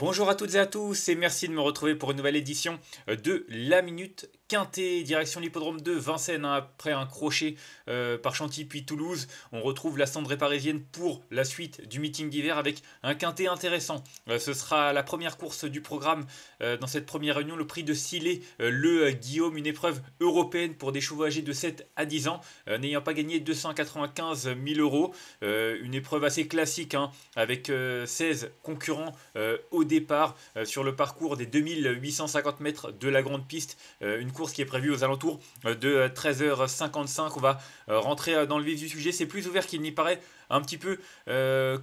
Bonjour à toutes et à tous et merci de me retrouver pour une nouvelle édition euh, de La Minute Quintet, direction l'hippodrome de Vincennes, hein, après un crochet euh, par Chantilly puis Toulouse. On retrouve la cendrée parisienne pour la suite du meeting d'hiver avec un quintet intéressant. Euh, ce sera la première course du programme euh, dans cette première réunion, le prix de Silé, le Guillaume, une épreuve européenne pour des chevaux âgés de 7 à 10 ans, n'ayant pas gagné 295 000 euros. une épreuve assez classique, hein, avec 16 concurrents au départ sur le parcours des 2850 mètres de la grande piste. une qui est prévu aux alentours euh, de 13h55. Euh, On va euh, rentrer dans le vif du sujet. C'est plus ouvert qu'il n'y paraît un petit peu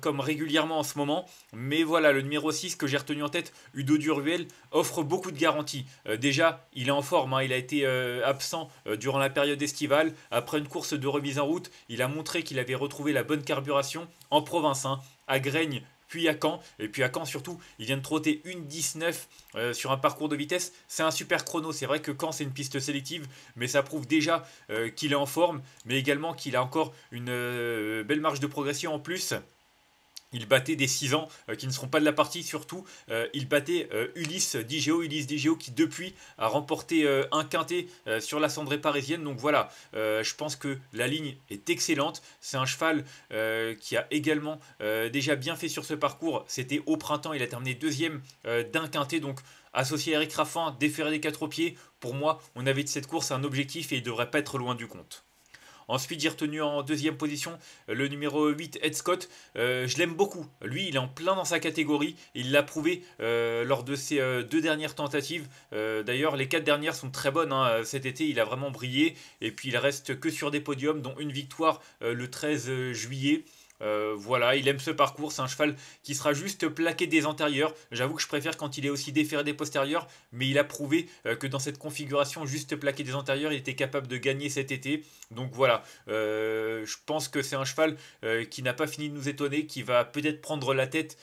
comme régulièrement en ce moment. Mais voilà, le numéro 6 que j'ai retenu en tête, Udo Duruel, offre beaucoup de garanties. déjà, il est en forme, hein. il a été absent durant la période estivale. Après une course de remise en route, il a montré qu'il avait retrouvé la bonne carburation en province. Hein. À Graigne, puis à Caen. Et puis à Caen, surtout, il vient de trotter une 19 euh, sur un parcours de vitesse. C'est un super chrono. C'est vrai que Caen, c'est une piste sélective, mais ça prouve déjà euh, qu'il est en forme, mais également qu'il a encore une euh, belle marge de progression en plus. Il battait des 6 ans euh, qui ne seront pas de la partie, surtout euh, il battait euh, Ulysse Digéo, Ulysse qui depuis a remporté un quintet sur la cendrée parisienne. Donc voilà, je pense que la ligne est excellente. C'est un cheval qui a également déjà bien fait sur ce parcours. C'était au printemps, il a terminé deuxième d'un quintet. Donc associé à Eric Raffin, déféré des quatre pieds, pour moi on avait de cette course un objectif et il ne devrait pas être loin du compte. Ensuite, j'ai retenu en deuxième position le numéro 8, Ed Scott. Euh, je l'aime beaucoup. Lui, il est en plein dans sa catégorie. Il l'a prouvé euh, lors de ses euh, deux dernières tentatives. D'ailleurs, les quatre dernières sont très bonnes. Hein. Cet été, il a vraiment brillé. Et puis, il reste que sur des podiums, dont une victoire le 13 juillet. Euh, voilà, il aime ce parcours, c'est un cheval qui sera juste plaqué des antérieurs. J'avoue que je préfère quand il est aussi déféré des postérieurs, mais il a prouvé euh, que dans cette configuration, juste plaqué des antérieurs, il était capable de gagner cet été. Donc voilà, euh, je pense que c'est un cheval qui n'a pas fini de nous étonner, qui va peut-être prendre la tête,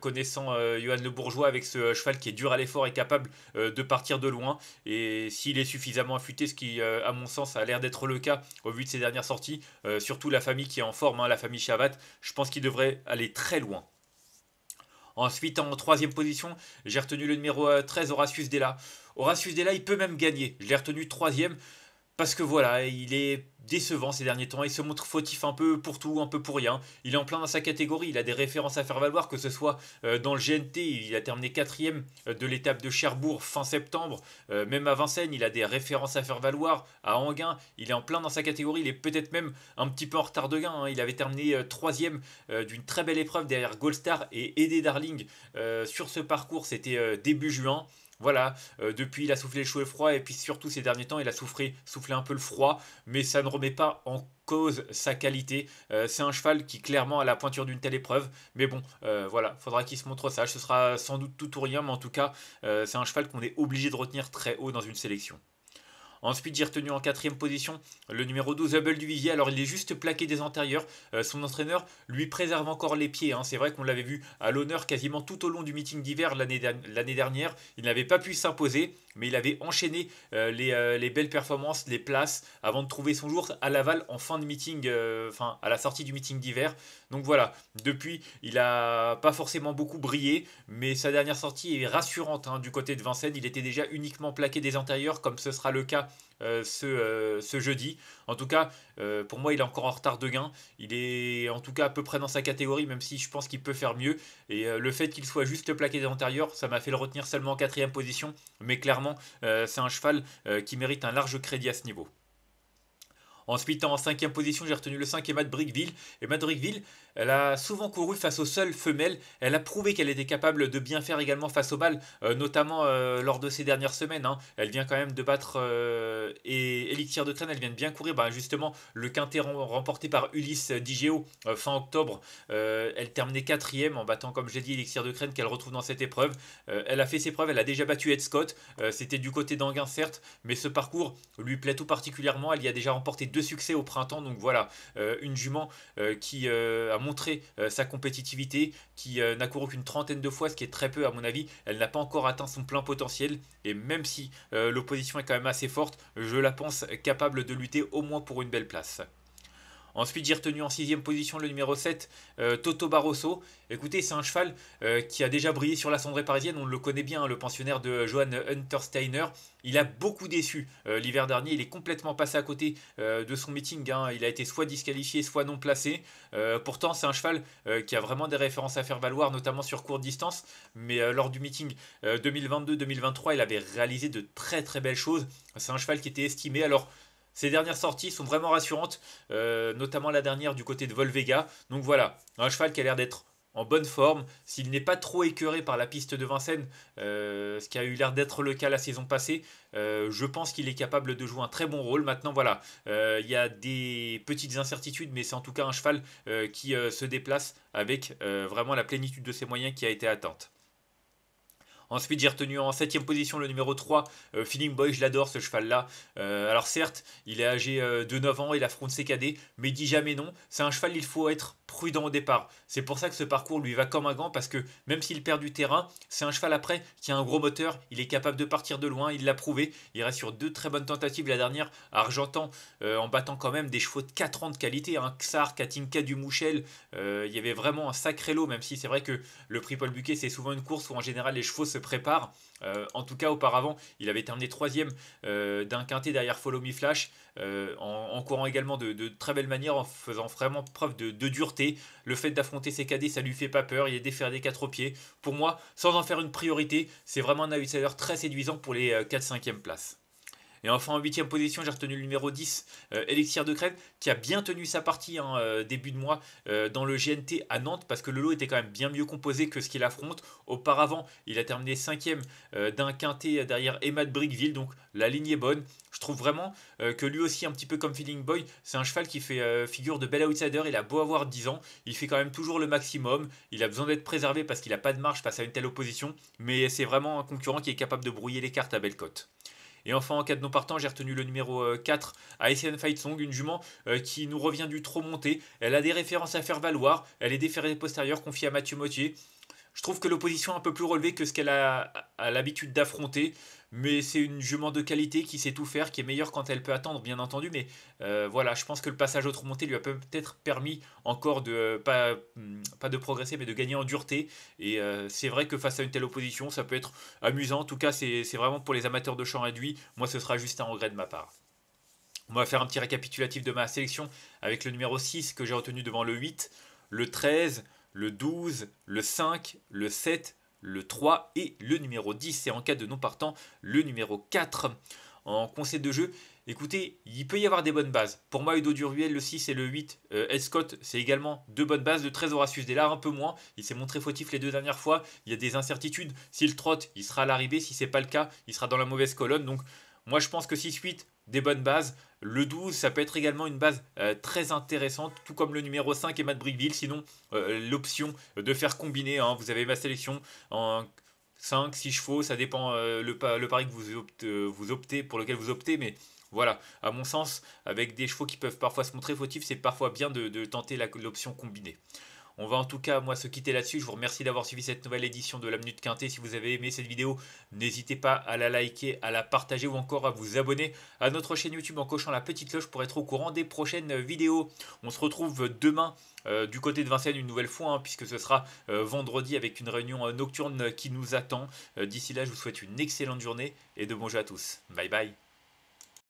connaissant Johan Le Bourgeois avec ce cheval qui est dur à l'effort et capable de partir de loin. Et s'il est suffisamment affûté, ce qui, à mon sens, a l'air d'être le cas au vu de ses dernières sorties, surtout la famille qui est en forme, hein, la famille je pense qu'il devrait aller très loin. Ensuite, en troisième position, j'ai retenu le numéro 13, euh, Horatius Della. Horatius Della, il peut même gagner. Je l'ai retenu troisième parce que voilà, il est décevant ces derniers temps, il se montre fautif un peu pour tout, un peu pour rien, il est en plein dans sa catégorie, il a des références à faire valoir, que ce soit euh, dans le GNT, il a terminé quatrième euh, de l'étape de Cherbourg fin septembre, euh, même à Vincennes, il a des références à faire valoir, à Anguin, il est en plein dans sa catégorie, il est peut-être même un petit peu en retard de gain, hein. il avait terminé troisième d'une très belle épreuve derrière Goldstar et aider Darling sur ce parcours, c'était début juin, voilà, euh, depuis il a soufflé chaud et froid, et puis surtout ces derniers temps, il a soufflé, un peu le froid, mais ça ne remet pas en cause sa qualité. Euh, c'est un cheval qui clairement a la pointure d'une telle épreuve, mais bon, euh, voilà, faudra qu'il se montre sage. Ce sera sans doute tout ou rien, mais en tout cas, c'est un cheval qu'on est obligé de retenir très haut dans une sélection. Ensuite, j'ai retenu en quatrième position le numéro 12, Hubble Duvivier. Alors, il est juste plaqué des antérieurs. Euh, son entraîneur lui préserve encore les pieds. Hein. C'est vrai qu'on l'avait vu à l'honneur quasiment tout au long du meeting d'hiver l'année dernière. Il n'avait pas pu s'imposer, mais il avait enchaîné euh, euh, les, belles performances, les places, avant de trouver son jour à Laval en fin de meeting, enfin, à la sortie du meeting d'hiver. Donc voilà, depuis, il n'a pas forcément beaucoup brillé, mais sa dernière sortie est rassurante hein. du côté de Vincennes. Il était déjà uniquement plaqué des antérieurs, comme ce sera le cas euh, euh, ce, jeudi. En tout cas, euh, pour moi, il est encore en retard de gain. Il est en tout cas à peu près dans sa catégorie, même si je pense qu'il peut faire mieux. Et le fait qu'il soit juste plaqué des antérieurs, ça m'a fait le retenir seulement en quatrième position. Mais clairement, c'est un cheval qui mérite un large crédit à ce niveau. Ensuite, en cinquième position, j'ai retenu le 5 Emma de Brickville. Et de elle a souvent couru face aux seules femelles. Elle a prouvé qu'elle était capable de bien faire également face aux balles, euh, notamment euh, lors de ces dernières semaines. Hein. Elle vient quand même de battre euh, et Elixir de Crène Elle vient de bien courir. Bah, justement, le quintet remporté par Ulysse Digéo fin octobre, elle terminait quatrième en battant, comme j'ai dit, Elixir de Crène qu'elle retrouve dans cette épreuve. elle a fait ses preuves. Elle a déjà battu Ed Scott. C'était du côté d'Anguin, certes, mais ce parcours lui plaît tout particulièrement. Elle y a déjà remporté deux succès au printemps. Donc voilà, euh, une jument euh, qui euh, a montré sa compétitivité, qui n'a couru qu'une trentaine de fois, ce qui est très peu à mon avis. Elle n'a pas encore atteint son plein potentiel. Et même si l'opposition est quand même assez forte, je la pense capable de lutter au moins pour une belle place. Ensuite, j'ai retenu en sixième position le numéro 7, euh, Toto Barroso. Écoutez, c'est un cheval euh, qui a déjà brillé sur la cendrée parisienne. On le connaît bien, hein, le pensionnaire de Johan Huntersteiner. Il a beaucoup déçu euh, l'hiver dernier. Il est complètement passé à côté de son meeting. Hein. Il a été soit disqualifié, soit non placé. pourtant, c'est un cheval qui a vraiment des références à faire valoir, notamment sur courte distance. Mais lors du meeting 2022-2023, il avait réalisé de très très belles choses. C'est un cheval qui était estimé. Alors, ces dernières sorties sont vraiment rassurantes, euh, notamment la dernière du côté de Volvega. Donc voilà, un cheval qui a l'air d'être en bonne forme, s'il n'est pas trop écœuré par la piste de Vincennes, euh, ce qui a eu l'air d'être le cas la saison passée, euh, je pense qu'il est capable de jouer un très bon rôle. Maintenant, voilà, il y a des petites incertitudes, mais c'est en tout cas un cheval qui se déplace avec vraiment la plénitude de ses moyens qui a été atteinte. Ensuite, j'ai retenu en 7 position le numéro 3, euh, Feeling Boy, je l'adore ce cheval-là. Euh, alors certes, il est âgé euh, de 9 ans, il affronte ses cadets, mais dit jamais non. C'est un cheval, il faut être prudent au départ. C'est pour ça que ce parcours lui va comme un gant, parce que même s'il perd du terrain, c'est un cheval après qui a un gros moteur, il est capable de partir de loin, il l'a prouvé. Il reste sur deux très bonnes tentatives, la dernière à Argentan, en battant quand même des chevaux de 4 ans de qualité, un hein. Xar, Katinka, Dumouchel. il y avait vraiment un sacré lot, même si c'est vrai que le prix Paul Buquet, c'est souvent une course où en général les chevaux prépare. Euh, en tout cas, auparavant, il avait terminé troisième euh, d'un quintet derrière Follow Me Flash, euh, en, courant également de, très belle manière, en faisant vraiment preuve de, dureté. Le fait d'affronter ses cadets, ça lui fait pas peur. Il est déféré des quatre pieds. Pour moi, sans en faire une priorité, c'est vraiment un outsider très séduisant pour les 4-5e places. Et enfin, en huitième position, j'ai retenu le numéro 10, euh, Elixir de Crève, qui a bien tenu sa partie hein, euh, début de mois euh, dans le GNT à Nantes, parce que le lot était quand même bien mieux composé que ce qu'il affronte. Auparavant, il a terminé cinquième ème d'un quintet derrière Emma de Brickville, donc la ligne est bonne. Je trouve vraiment que lui aussi, un petit peu comme Feeling Boy, c'est un cheval qui fait figure de bel outsider. Il a beau avoir 10 ans, il fait quand même toujours le maximum. Il a besoin d'être préservé parce qu'il n'a pas de marge face à une telle opposition, mais c'est vraiment un concurrent qui est capable de brouiller les cartes à belle cote. Et enfin, en cas de non partant, j'ai retenu le numéro 4 euh, à SN Fight Song, une jument euh, qui nous revient du trop monté. Elle a des références à faire valoir. Elle est déférée postérieure, confiée à Mathieu Mottier. Je trouve que l'opposition est un peu plus relevée que ce qu'elle a, l'habitude d'affronter mais c'est une jument de qualité qui sait tout faire, qui est meilleure quand elle peut attendre, bien entendu. Mais euh, voilà, je pense que le passage au montée lui a peut-être permis encore de euh, hmm, pas, de progresser, mais de gagner en dureté. Et euh, c'est vrai que face à une telle opposition, ça peut être amusant. En tout cas, c'est vraiment pour les amateurs de champ réduit. Moi, ce sera juste un regret de ma part. On va faire un petit récapitulatif de ma sélection avec le numéro 6 que j'ai retenu devant le 8, le 13, le 12, le 5, le 7, le 3 et le numéro 10. C'est en cas de non partant, le numéro 4. En conseil de jeu, écoutez, il peut y avoir des bonnes bases. Pour moi, Udo Duruel, le 6 et le 8. Ed Scott, c'est également deux bonnes bases. Le 13, Horatius là un peu moins. Il s'est montré fautif les deux dernières fois. Il y a des incertitudes. S'il trotte, il sera à l'arrivée. Si c'est pas le cas, il sera dans la mauvaise colonne. Donc, moi, je pense que 6-8, des bonnes bases. Le 12, ça peut être également une base euh, très intéressante, tout comme le numéro 5 et Matt Brigville. Sinon, euh, l'option de faire combiner, hein, vous avez ma sélection en 5, 6 chevaux, ça dépend euh, le, le, pari que vous, optez, pour lequel vous optez, mais voilà, à mon sens, avec des chevaux qui peuvent parfois se montrer fautifs, c'est parfois bien de, de tenter l'option combinée. On va en tout cas, moi, se quitter là-dessus. Je vous remercie d'avoir suivi cette nouvelle édition de la Minute Quintée. Si vous avez aimé cette vidéo, n'hésitez pas à la liker, à la partager ou encore à vous abonner à notre chaîne YouTube en cochant la petite cloche pour être au courant des prochaines vidéos. On se retrouve demain euh, du côté de Vincennes une nouvelle fois, hein, puisque ce sera euh, vendredi avec une réunion euh, nocturne qui nous attend. D'ici là, je vous souhaite une excellente journée et de bons jeux à tous. Bye bye.